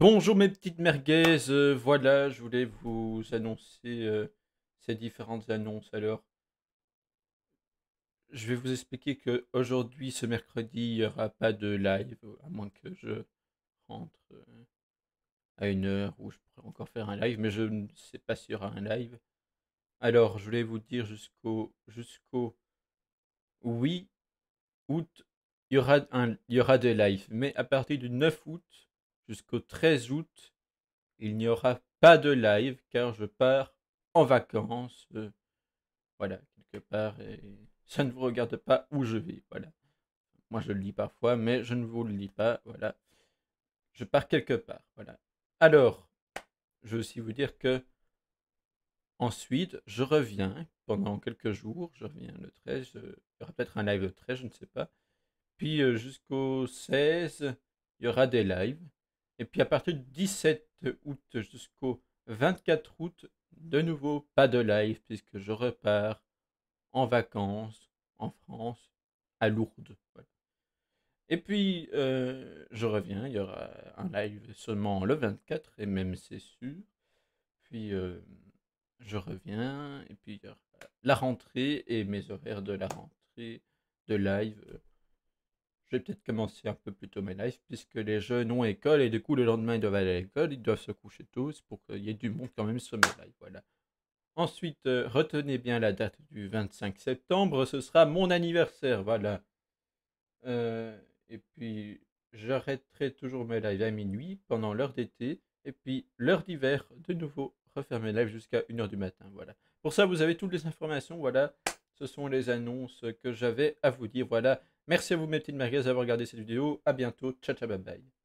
Bonjour mes petites merguez, euh, voilà, je voulais vous annoncer euh, ces différentes annonces. Alors, je vais vous expliquer que aujourd'hui, ce mercredi, il n'y aura pas de live, à moins que je rentre euh, à une heure où je pourrais encore faire un live, mais je ne sais pas s'il y aura un live. Alors, je voulais vous dire jusqu'au jusqu'au 8 août, il y aura un, il y aura des lives, mais à partir du 9 août Jusqu'au 13 août, il n'y aura pas de live car je pars en vacances. Euh, voilà, quelque part. Et ça ne vous regarde pas où je vais. Voilà. Moi, je le lis parfois, mais je ne vous le lis pas. Voilà. Je pars quelque part. Voilà. Alors, je veux aussi vous dire que ensuite, je reviens pendant quelques jours. Je reviens le 13. Euh, il y aura peut-être un live le 13, je ne sais pas. Puis euh, jusqu'au 16, il y aura des lives. Et puis à partir du 17 août jusqu'au 24 août, de nouveau pas de live puisque je repars en vacances en France, à Lourdes. Et puis euh, je reviens, il y aura un live seulement le 24 et même c'est sûr. Puis euh, je reviens et puis il y aura la rentrée et mes horaires de la rentrée de live je vais peut-être commencer un peu plus tôt mes lives, puisque les jeunes ont école et du coup, le lendemain, ils doivent aller à l'école, ils doivent se coucher tous pour qu'il y ait du monde quand même sur mes lives. Voilà. Ensuite, euh, retenez bien la date du 25 septembre, ce sera mon anniversaire, voilà. Euh, et puis, j'arrêterai toujours mes lives à minuit pendant l'heure d'été, et puis l'heure d'hiver, de nouveau, refermer mes lives jusqu'à 1h du matin, voilà. Pour ça, vous avez toutes les informations, voilà. Ce sont les annonces que j'avais à vous dire, voilà. Merci à vous mes petites merguez d'avoir regardé cette vidéo. A bientôt. Ciao ciao bye bye.